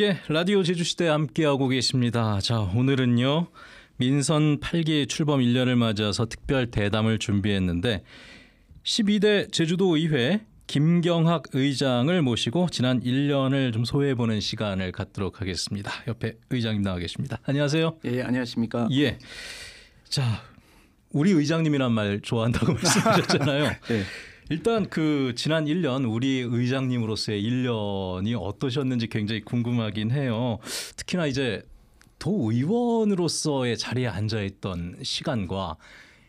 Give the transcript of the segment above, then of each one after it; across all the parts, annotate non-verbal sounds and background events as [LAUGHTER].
예, 라디오 제주시대 함께하고 계십니다. 자, 오늘은요. 민선 8기 출범 1년을 맞아서 특별 대담을 준비했는데 12대 제주도 의회 김경학 의장을 모시고 지난 1년을 좀 소회해 보는 시간을 갖도록 하겠습니다. 옆에 의장님 나와 계십니다. 안녕하세요. 예, 안녕하십니까? 예. 자, 우리 의장님이란 말 좋아한다고 [LAUGHS] 말씀하셨잖아요. 네. 일단 그 지난 1년 우리 의장님으로서의 1년이 어떠셨는지 굉장히 궁금하긴 해요. 특히나 이제 도 의원으로서의 자리에 앉아 있던 시간과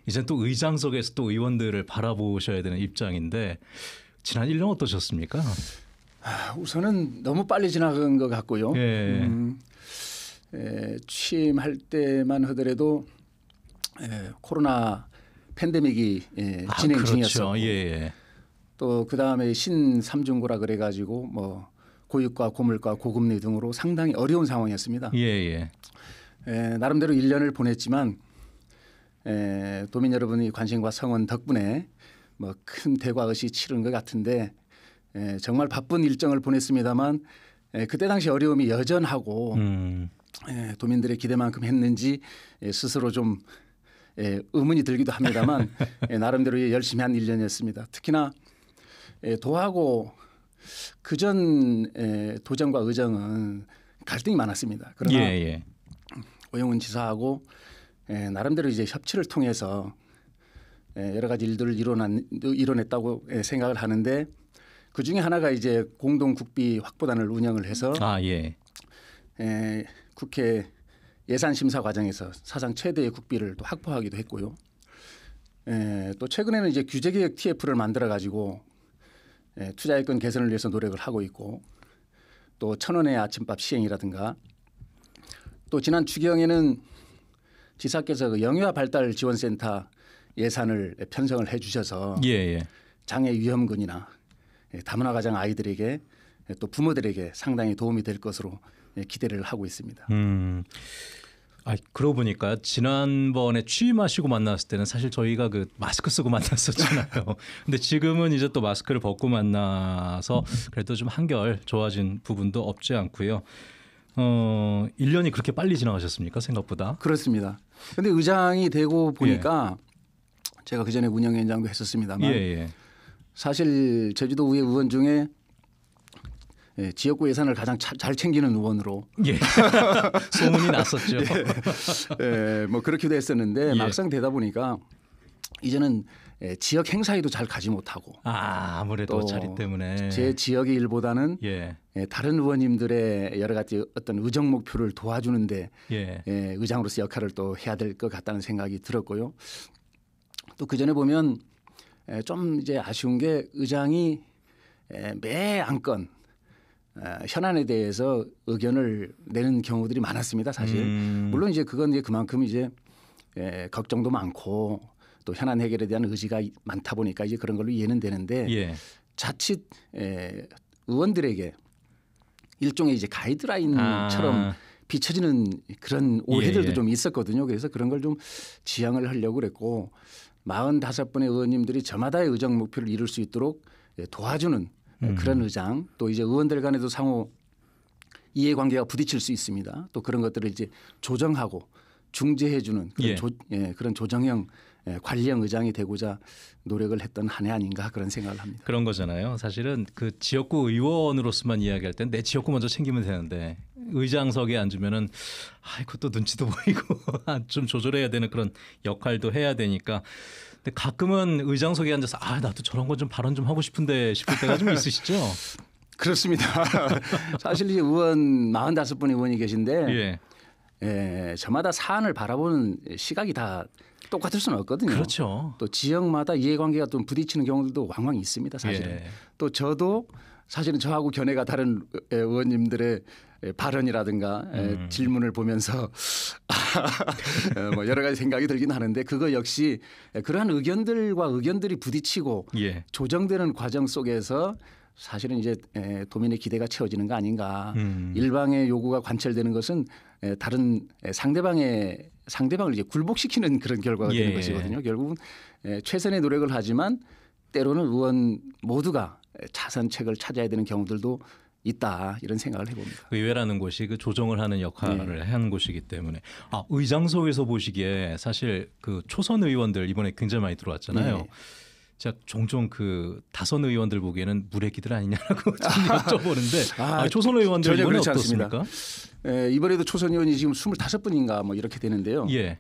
이제 또 의장석에서 또 의원들을 바라보셔야 되는 입장인데 지난 1년 어떠셨습니까? 아, 우선은 너무 빨리 지나간 것 같고요. 예. 음, 에, 취임할 때만 하더라도 에, 코로나 팬데믹이 예, 아, 진행 그렇죠. 중이었었고 예. 예. 또 그다음에 신삼중고라 그래 가지고 뭐 고유가 고물가 고금리 등으로 상당히 어려운 상황이었습니다. 예, 예. 에, 예, 나름대로 1년을 보냈지만 에, 예, 도민 여러분의 관심과 성원 덕분에 뭐 큰 대과의식 치른 것 같은데 에, 정말 바쁜 일정을 보냈습니다만 에, 그때 당시 어려움이 여전하고 음. 에, 도민들의 기대만큼 했는지 에, 스스로 좀 예, 의문이 들기도 합니다만 [LAUGHS] 예, 나름대로 열심히 한 1년이었습니다. 특히나 예, 도하고 그전 예, 도정과 의정은 갈등이 많았습니다. 그러나 예, 예. 오영훈 지사하고 예, 나름대로 이제 협치를 통해서 예, 여러 가지 일들을 이뤄난, 이뤄냈다고 예, 생각을 하는데 그 중에 하나가 이제 공동 국비 확보단을 운영을 해서 아, 예. 예, 국회 예산 심사 과정에서 사상 최대의 국비를 또 확보하기도 했고요. 에, 예, 또 최근에는 이제 규제개혁 TF를 만들어 가지고 에, 예, 투자여건 개선을 위해서 노력을 하고 있고 또 천원의 아침밥 시행이라든가 또 지난 추경에는 지사께서 그 영유아 발달 지원센터 예산을 편성을 해주셔서 예, 예. 장애 위험군이나 예, 다문화 가정 아이들에게 또 부모들에게 상당히 도움이 될 것으로 기대를 하고 있습니다. 음. 아, 그러고 보니까 지난번에 취임하시고 만났을 때는 사실 저희가 그 마스크 쓰고 [LAUGHS] 만났었잖아요. 근데 지금은 이제 또 마스크를 벗고 만나서 그래도 좀 한결 좋아진 부분도 없지 않고요. 어, 1년이 그렇게 빨리 지나가셨습니까? 생각보다. 그렇습니다. 근데 의장이 되고 보니까 예. 제가 그전에 운영위원장도 했었습니다만 예, 예. 사실 제주도 의회 의원 중에 예, 지역구 예산을 가장 차, 잘 챙기는 의원으로 예. [LAUGHS] 소문이 났었죠. [LAUGHS] 예, 예, 뭐 그렇게도 했었는데 예. 막상 되다 보니까 이제는 예, 지역 행사에도 잘 가지 못하고 아, 아무래도 자리 때문에 제 지역의 일보다는 예. 예, 다른 의원님들의 여러 가지 어떤 의정 목표를 도와주는데 예. 예, 의장으로서 역할을 또 해야 될 것 같다는 생각이 들었고요. 또 그 전에 보면 예, 좀 이제 아쉬운 게 의장이 예, 매 안건 어, 현안에 대해서 의견을 내는 경우들이 많았습니다. 사실 음. 물론 이제 그건 이제 그만큼 이제 예, 걱정도 많고 또 현안 해결에 대한 의지가 많다 보니까 이제 그런 걸로 이해는 되는데 예. 자칫 예, 의원들에게 일종의 이제 가이드라인처럼 아. 비춰지는 그런 오해들도 예, 예. 좀 있었거든요. 그래서 그런 걸 좀 지양을 하려고 그랬고 45분의 의원님들이 저마다의 의정 목표를 이룰 수 있도록 예, 도와주는 예, 음. 그런 의장 또 이제 의원들 간에도 상호 이해관계가 부딪칠 수 있습니다. 또 그런 것들을 이제 조정하고 중재해주는 그런, 예. 조, 예, 그런 조정형 예, 관리형 의장이 되고자 노력을 했던 한 해 아닌가 그런 생각을 합니다. 그런 거잖아요. 사실은 그 지역구 의원으로서만 이야기할 땐내 지역구 먼저 챙기면 되는데 의장석에 앉으면은 아, 그것도 눈치도 보이고 [LAUGHS] 좀 조절해야 되는 그런 역할도 해야 되니까 근데 가끔은 의장석에 앉아서 아 나도 저런 건 좀 발언 좀 하고 싶은데 싶을 때가 좀 있으시죠? [LAUGHS] 그렇습니다. [LAUGHS] 사실 이제 의원 45분의 의원이 계신데 예. 예, 저마다 사안을 바라보는 시각이 다 똑같을 수는 없거든요. 그렇죠. 또 지역마다 이해관계가 좀 부딪히는 경우들도 왕왕 있습니다. 사실은 예. 또 저도 사실은 저하고 견해가 다른 의원님들의 예, 발언이라든가 예, 음. 질문을 보면서 [LAUGHS] 어, 뭐 여러 가지 생각이 들긴 하는데 그거 역시 예, 그러한 의견들과 의견들이 부딪히고 예. 조정되는 과정 속에서 사실은 이제 도민의 기대가 채워지는 거 아닌가. 음. 일방의 요구가 관철되는 것은 다른 상대방의 상대방을 이제 굴복시키는 그런 결과가 예. 되는 것이거든요. 결국은 최선의 노력을 하지만 때로는 의원 모두가 자선책을 찾아야 되는 경우들도 있다 이런 생각을 해봅니다. 의회라는 곳이 그 조정을 하는 역할을 네. 하는 곳이기 때문에 아 의장소에서 보시기에 사실 그 초선 의원들 이번에 굉장히 많이 들어왔잖아요. 네. 제 종종 그 다선 의원들 보기에는 물의기들 아니냐라고 [LAUGHS] [LAUGHS] 아, 여쭤보는데 아, 초선 의원들 전혀 그렇지 어떻습니까? 에, 예, 이번에도 초선 의원이 지금 25분인가 뭐 이렇게 되는데요. 예.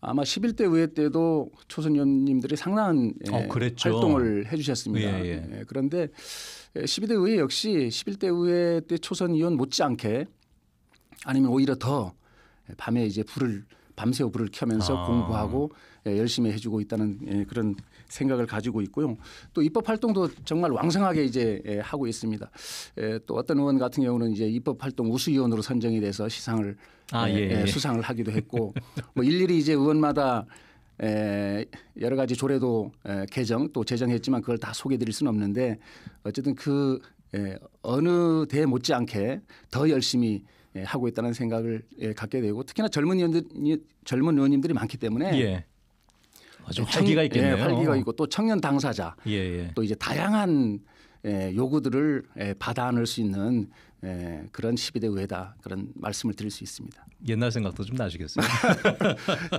아마 11대 의회 때도 초선 의원님들이 상당한 예, 어, 활동을 해주셨습니다. 예, 예. 예 그런데 12대 예, 의회 역시 11대 의회 때 초선 의원 못지않게 아니면 오히려 더 밤에 이제 불을 밤새워 불을 켜면서 아. 공부하고 열심히 해주고 있다는 그런 생각을 가지고 있고요. 또 입법 활동도 정말 왕성하게 이제 예, 하고 있습니다. 예, 또 어떤 의원 같은 경우는 이제 입법 활동 우수위원으로 선정이 돼서 시상을 아, 예, 예. 예 수상을 하기도 했고 [LAUGHS] 뭐 일일이 이제 의원마다 에, 여러 가지 조례도 에, 개정 또 제정했지만 그걸 다 소개드릴 수는 없는데 어쨌든 그 에, 어느 대 못지않게 더 열심히 에, 하고 있다는 생각을 에, 갖게 되고 특히나 젊은 의원들 젊은 의원님들이 많기 때문에 예. 아주 예, 활기가 예, 있겠네요. 예, 활기가 있고 또 청년 당사자 예, 예, 또 이제 다양한 예, 요구들을 예, 받아 안을 수 있는 예, 그런 12대 의회다 그런 말씀을 드릴 수 있습니다. 옛날 생각도 좀 나시겠어요?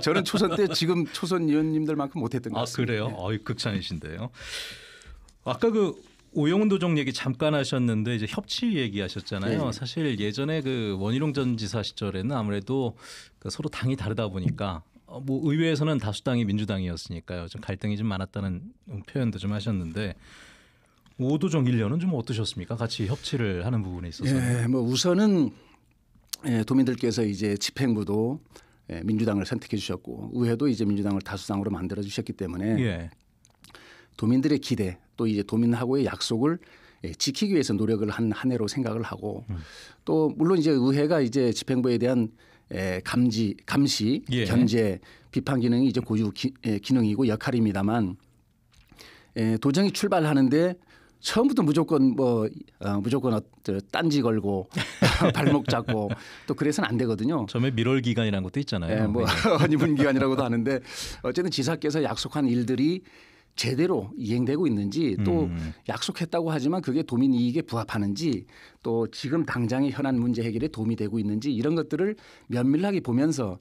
[LAUGHS] 저는 초선 때 지금 초선 의원님들만큼 못했던 것 아, 같습니다. 아 그래요? 예. 어이 극찬이신데요. 아까 그 오영훈 도정 얘기 잠깐 하셨는데 이제 협치 얘기하셨잖아요. 예. 사실 예전에 그 원희룡 전 지사 시절에는 아무래도 그 서로 당이 다르다 보니까 어, 뭐 의회에서는 다수당이 민주당이었으니까요. 좀 갈등이 좀 많았다는 표현도 좀 하셨는데 오도정 1년은 좀 어떠셨습니까? 같이 협치를 하는 부분에 있어서. 예, 뭐 우선은 예, 도민들께서 이제 집행부도 예, 민주당을 선택해 주셨고 의회도 이제 민주당을 다수당으로 만들어 주셨기 때문에 예. 도민들의 기대 또 이제 도민하고의 약속을 예, 지키기 위해서 노력을 한 한 해로 생각을 하고 음. 또 물론 이제 의회가 이제 집행부에 대한 에, 예, 감지, 감시, 예. 견제, 비판 기능이 이제 고유 기, 예, 기능이고 역할입니다만 에, 예, 도정이 출발하는데 처음부터 무조건 뭐 어, 무조건 어, 딴지 걸고 [LAUGHS] 발목 잡고 또 그래서는 안 되거든요. 처음에 미월 기간이라는 것도 있잖아요. 예, 뭐 허니문 네. [LAUGHS] 기간이라고도 하는데 어쨌든 지사께서 약속한 일들이 제대로 이행되고 있는지 또 음. 약속했다고 하지만 그게 도민 이익에 부합하는지 또 지금 당장의 현안 문제 해결에 도움이 되고 있는지 이런 것들을 면밀하게 보면서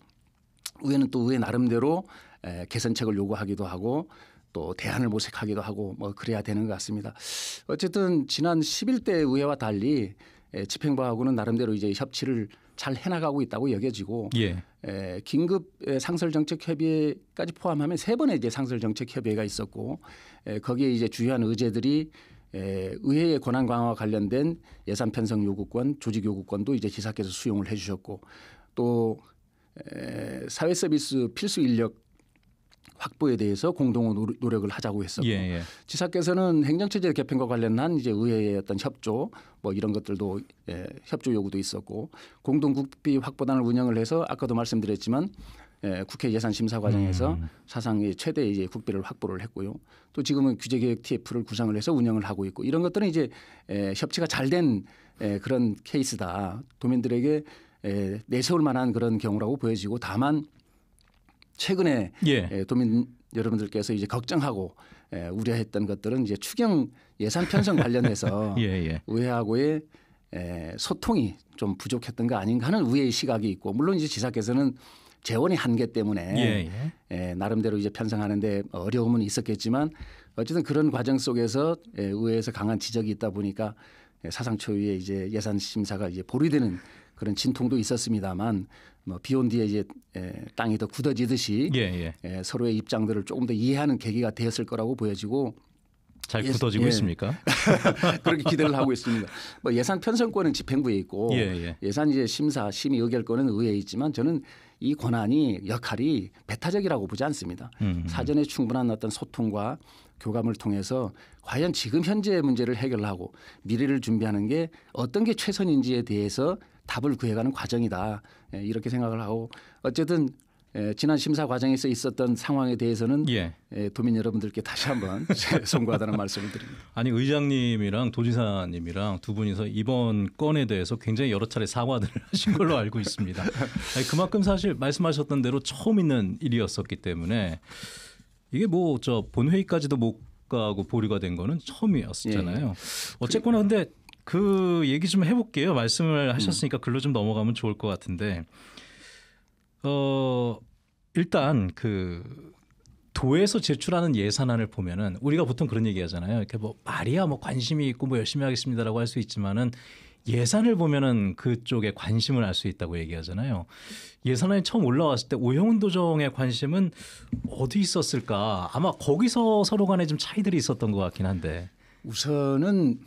의회는 또 의회 나름대로 에, 개선책을 요구하기도 하고 또 대안을 모색하기도 하고 뭐 그래야 되는 것 같습니다. 어쨌든 지난 11대 의회와 달리 에, 집행부하고는 나름대로 이제 협치를 잘 해나가고 있다고 여겨지고 예. 에, 긴급 상설정책협의회까지 포함하면 세 번의 이제 상설정책협의회가 있었고 에, 거기에 이제 주요한 의제들이 에, 의회의 권한 강화와 관련된 예산 편성 요구권, 조직 요구권도 이제 지사께서 수용을 해주셨고 또 에, 사회서비스 필수 인력 확보에 대해서 공동 으로 노력을 하자고 했었고 예, 예. 지사께서는 행정체제 개편과 관련한 이제 의회의 어떤 협조 뭐 이런 것들도 예, 협조 요구도 있었고 공동 국비 확보단을 운영을 해서 아까도 말씀드렸지만 예, 국회 예산 심사 과정에서 음. 사상 최대 이제 국비를 확보를 했고요. 또 지금은 규제개혁 TF를 구상을 해서 운영을 하고 있고 이런 것들은 이제 예, 협치가 잘된 예, 그런 케이스다. 도민들에게 예, 내세울 만한 그런 경우라고 보여지고 다만 최근에 예. 예. 도민 여러분들께서 이제 걱정하고 예, 우려했던 것들은 이제 추경 예산 편성 관련해서 [LAUGHS] 예, 예. 의회하고의 예, 소통이 좀 부족했던 거 아닌가 하는 우회의 시각이 있고 물론 이제 지사께서는 재원의 한계 때문에 예, 에, 나름대로 이제 편성하는데 어려움은 있었겠지만 어쨌든 그런 과정 속에서 의회에서 강한 지적이 있다 보니까 사상 초유의 이제 예산 심사가 이제 보류되는 그런 진통도 있었습니다만 뭐 비온 뒤에 이제 예, 땅이 더 굳어지듯이 예, 예, 예. 서로의 입장들을 조금 더 이해하는 계기가 되었을 거라고 보여지고 잘예 굳어지고 예. 있습니까? [LAUGHS] 그렇게 기대를 하고 있습니다. 뭐 예산 편성권은 집행부에 있고 예, 예. 산 이제 심사 심의 의결권은 의회에 있지만 저는 이 권한이 역할이 배타적이라고 보지 않습니다. 음음. 음. 사전에 충분한 어떤 소통과 교감을 통해서 과연 지금 현재의 문제를 해결하고 미래를 준비하는 게 어떤 게 최선인지에 대해서 답을 구해가는 과정이다 예, 이렇게 생각을 하고 어쨌든 예, 지난 심사 과정에서 있었던 상황에 대해서는 예. 예 도민 여러분들께 다시 한번 [LAUGHS] 송구하다는 말씀을 드립니다. 아니 의장님이랑 도지사님이랑 두 분이서 이번 건에 대해서 굉장히 여러 차례 사과들을 [LAUGHS] 하신 걸로 알고 있습니다. 아니, 그만큼 사실 말씀하셨던 대로 처음 있는 일이었었기 때문에 이게 뭐 저 본회의까지도 못 가고 보류가 된 거는 처음이었잖아요. 어쨌거나 근데 그 얘기 좀 해볼게요. 말씀을 하셨으니까 글로 좀 넘어가면 좋을 것 같은데, 어, 일단 그 도에서 제출하는 예산안을 보면은 우리가 보통 그런 얘기 하잖아요. 이렇게 뭐 말이야 뭐 관심이 있고 뭐 열심히 하겠습니다라고 할 수 있지만은 예산을 보면은 그쪽에 관심을 알 수 있다고 얘기하잖아요. 예산안이 처음 올라왔을 때 오영훈 도정의 관심은 어디 있었을까? 아마 거기서 서로 간에 좀 차이들이 있었던 것 같긴 한데. 우선은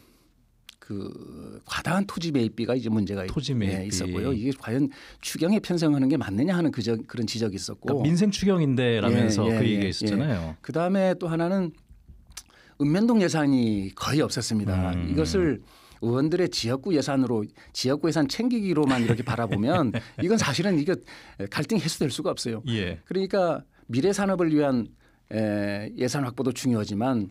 그 과다한 토지 매입비가 이제 문제가 토지 예, 매입 네, 있었고요. 이게 과연 추경에 편성하는 게 맞느냐 하는 그저, 그런 지적이 있었고 그러니까 민생 추경인데라면서 예, 예, 그얘기 예, 예. 있었잖아요. 예. 그 다음에 또 하나는 읍면동 예산이 거의 없었습니다. 음. 이것을 의원들의 지역구 예산으로 지역구 예산 챙기기로만 이렇게 바라보면 [LAUGHS] 네. 이건 사실은 이게 갈등 해소될 수가 없어요. 예. 그러니까 미래 산업을 위한 예산 확보도 중요하지만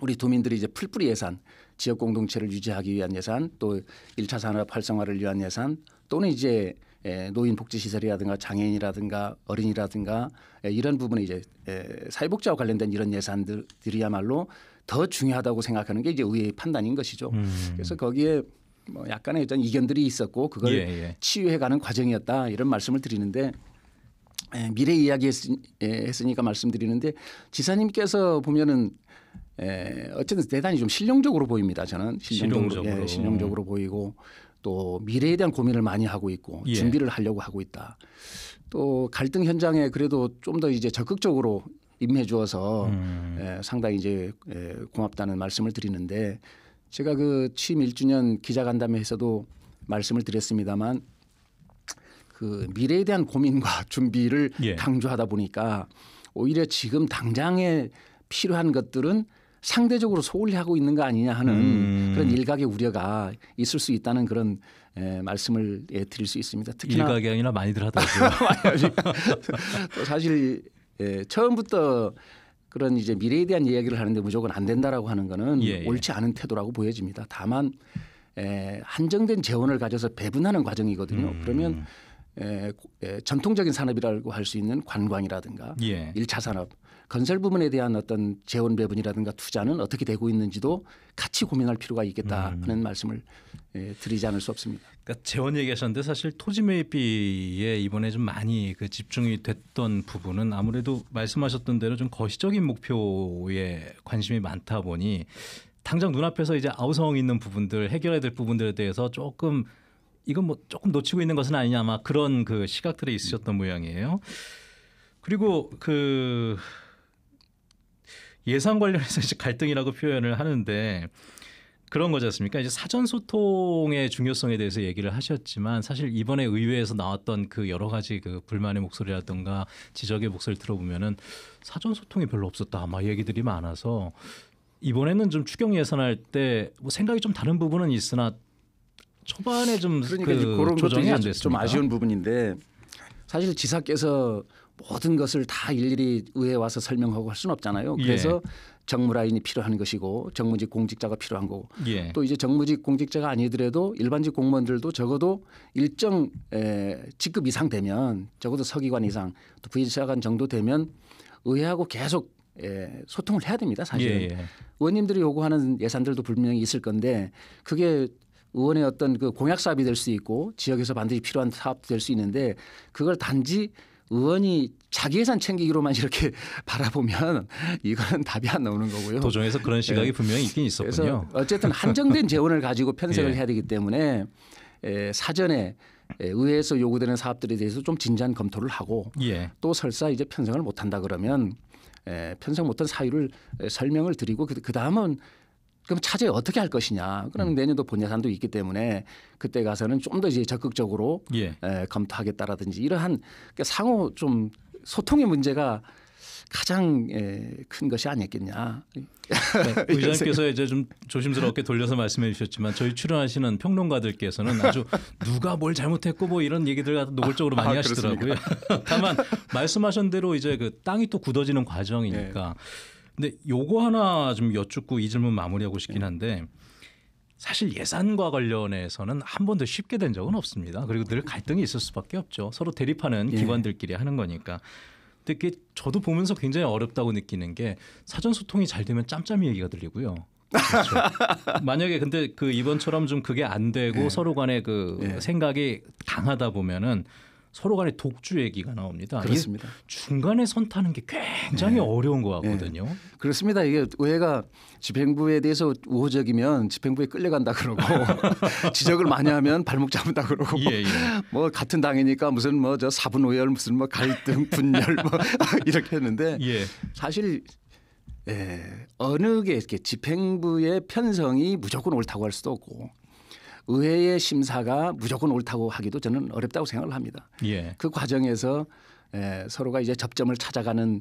우리 도민들이 이제 풀뿌리 예산 지역 공동체를 유지하기 위한 예산, 또일차 산업 활성화를 위한 예산, 또는 이제 노인 복지 시설이라든가 장애인이라든가 어린이라든가 이런 부분에 이제 사회복지와 관련된 이런 예산들이야말로 더 중요하다고 생각하는 게 이제 의회의 판단인 것이죠. 음. 그래서 거기에 뭐 약간의 어떤 이견들이 있었고 그걸 예, 예. 치유해가는 과정이었다 이런 말씀을 드리는데 미래 이야기 했으니까 말씀드리는데 지사님께서 보면은 예, 어쨌든 대단히 좀 실용적으로 보입니다. 저는 실용적으로, 실용적으로. 예, 실용적으로 보이고 또 미래에 대한 고민을 많이 하고 있고 예. 준비를 하려고 하고 있다. 또 갈등 현장에 그래도 좀 더 이제 적극적으로 임해 주어서 음. 예, 상당히 이제 예, 고맙다는 말씀을 드리는데 제가 그 취임 1주년 기자간담회에서도 말씀을 드렸습니다만 그 미래에 대한 고민과 [LAUGHS] 준비를 예. 강조하다 보니까 오히려 지금 당장에 필요한 것들은 상대적으로 소홀히 하고 있는 거 아니냐 하는 음. 그런 일각의 우려가 있을 수 있다는 그런 에, 예, 말씀을 예, 드릴 수 있습니다. 특히나 일각이 아니라 많이들 하더라고요. [LAUGHS] [LAUGHS] 사실 예, 처음부터 그런 이제 미래에 대한 이야기를 하는데 무조건 안 된다라고 하는 거는 예, 예. 옳지 않은 태도라고 보여집니다. 다만 에, 예, 한정된 재원을 가져서 배분하는 과정이거든요. 음. 그러면 에, 에, 전통적인 산업이라고 할 수 있는 관광이라든가 일차 산업 건설 부문에 대한 어떤 재원 배분이라든가 투자는 어떻게 되고 있는지도 같이 고민할 필요가 있겠다 하는 음. 말씀을 예, 드리지 않을 수 없습니다. 그러니까 재원 얘기하셨는데 사실 토지 매입비에 이번에 좀 많이 그 집중이 됐던 부분은 아무래도 말씀하셨던 대로 좀 거시적인 목표에 관심이 많다 보니 당장 눈앞에서 이제 아우성 있는 부분들 해결해야 될 부분들에 대해서 조금 이건 뭐 조금 놓치고 있는 것은 아니냐 아마 그런 그 시각들이 있으셨던 모양이에요. 그리고 그 예산 관련해서 이제 갈등이라고 표현을 하는데 그런 거지 않습니까? 이제 사전 소통의 중요성에 대해서 얘기를 하셨지만 사실 이번에 의회에서 나왔던 그 여러 가지 그 불만의 목소리라든가 지적의 목소리를 들어보면은 사전 소통이 별로 없었다. 아마 얘기들이 많아서 이번에는 좀 추경 예산할 때뭐 생각이 좀 다른 부분은 있으나 초반에 좀 그러니까 그 조정이 안 됐습니다. 좀 아쉬운 부분인데 사실 지사께서 모든 것을 다 일일이 의회 와서 설명하고 할 수는 없잖아요. 예. 그래서 예. 정무라인이 필요한 것이고 정무직 공직자가 필요한 거고 예. 또 이제 정무직 공직자가 아니더라도 일반직 공무원들도 적어도 일정 에, 직급 이상 되면 적어도 서기관 이상 또 부의사관 정도 되면 의회하고 계속 에 소통을 해야 됩니다. 사실 예, 예, 의원님들이 요구하는 예산들도 분명히 있을 건데 그게 의원의 어떤 그 공약 사업이 될 수 있고 지역에서 반드시 필요한 사업도 될 수 있는데 그걸 단지 의원이 자기 예산 챙기기로만 [LAUGHS] 이렇게 바라보면 이거는 답이 안 나오는 거고요. 도정에서 그런 시각이 예. 분명히 있긴 있었군요. 어쨌든 한정된 [LAUGHS] 재원을 가지고 편성을 예. 해야 되기 때문에 에, 예, 사전에 예, 의회에서 요구되는 사업들에 대해서 좀 진지한 검토를 하고 예. 또 설사 이제 편성을 못한다 그러면 에, 예, 편성 못한 사유를 에, 설명을 드리고 그, 그 다음은 그럼 차제에 어떻게 할 것이냐. 그런 음. 내년도 본 예산도 있기 때문에 그때 가서는 좀 더 이제 적극적으로 예. 에, 예, 검토하겠다라든지 이러한 그러니까 상호 좀 소통의 문제가 가장 에, 예, 큰 것이 아니었겠냐. 그러니까 네. 의장께서 이제 좀 조심스럽게 돌려서 말씀해 주셨지만 저희 출연하시는 평론가들께서는 아주 [LAUGHS] 누가 뭘 잘못했고 뭐 이런 얘기들 노골적으로 많이 아, 하시더라고요. [LAUGHS] 다만 말씀하신 대로 이제 그 땅이 또 굳어지는 과정이니까. 네. 근데 요거 하나 좀 여쭙고 이 질문 마무리하고 싶긴 네. 한데 사실 예산과 관련해서는 한 번도 쉽게 된 적은 없습니다. 그리고 늘 갈등이 있을 수밖에 없죠. 서로 대립하는 예. 기관들끼리 하는 거니까. 근데 저도 보면서 굉장히 어렵다고 느끼는 게 사전 소통이 잘 되면 짬짬이 얘기가 들리고요. 그렇죠. [LAUGHS] 만약에 근데 그 이번처럼 좀 그게 안 되고 예. 서로 간의 그 예. 생각이 강하다 보면은 서로 간의 독주 얘기가 나옵니다. 그렇습니다. 중간에 선 타는 게 굉장히 네. 어려운 거 네. 같거든요. 네. 그렇습니다. 이게 의회가 집행부에 대해서 우호적이면 집행부에 끌려간다 그러고 [LAUGHS] 지적을 많이 하면 발목 잡는다 그러고 예, 예. 뭐 같은 당이니까 무슨 뭐저 사분 오열 무슨 뭐 갈등 분열 뭐 [LAUGHS] 이렇게 했는데 예. 사실 예, 어느 게 이렇게 집행부의 편성이 무조건 옳다고 할 수도 없고 의회의 심사가 무조건 옳다고 하기도 저는 어렵다고 생각을 합니다. 예. 그 과정에서 에, 예, 서로가 이제 접점을 찾아가는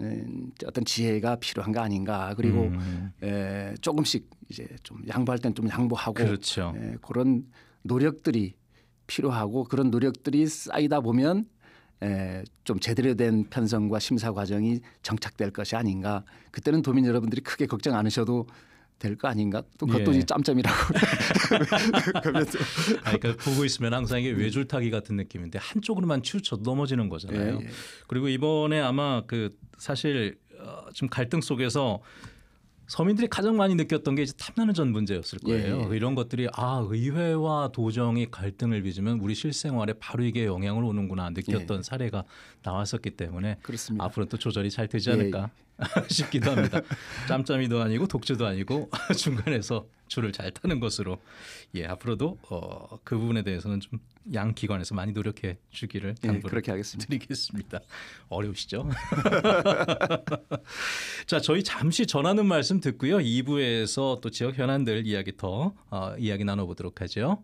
에, 예, 어떤 지혜가 필요한 거 아닌가 그리고 음. 에, 예, 조금씩 이제 좀 양보할 땐좀 양보하고 그렇죠. 에, 그런 노력들이 필요하고 그런 노력들이 쌓이다 보면 에, 좀 제대로 된 편성과 심사 과정이 정착될 것이 아닌가 그때는 도민 여러분들이 크게 걱정 안 하셔도 될거 아닌가? 또 예. 그것도 예. 짬짬이라고. [LAUGHS] 그러 아니, 그러니까 보고 있으면 항상 이게 외줄타기 같은 느낌인데 한쪽으로만 치우쳐 넘어지는 거잖아요. 예. 예. 그리고 이번에 아마 그 사실 어, 지금 갈등 속에서 서민들이 가장 많이 느꼈던 게 이제 탐나는전 문제였을 거예요. 예, 예. 이런 것들이 아 의회와 도정이 갈등을 빚으면 우리 실생활에 바로 이게 영향을 오는구나 느꼈던 예. 사례가 나왔었기 때문에 그렇습니다. 앞으로 또 조절이 잘 되지 않을까 예. [LAUGHS] 싶기도 합니다. 짬짬이도 아니고 독재도 아니고 [LAUGHS] 중간에서 줄을 잘 타는 것으로 예 앞으로도 어, 그 부분에 대해서는 좀양 기관에서 많이 노력해 주기를 당부 예, 그렇게 하겠습니다. 드리겠습니다. [LAUGHS] 어려우시죠? [LAUGHS] 자, 저희 잠시 전하는 말씀 듣고요. 2부에서 또 지역 현안들 이야기 더 어, 이야기 나눠보도록 하죠.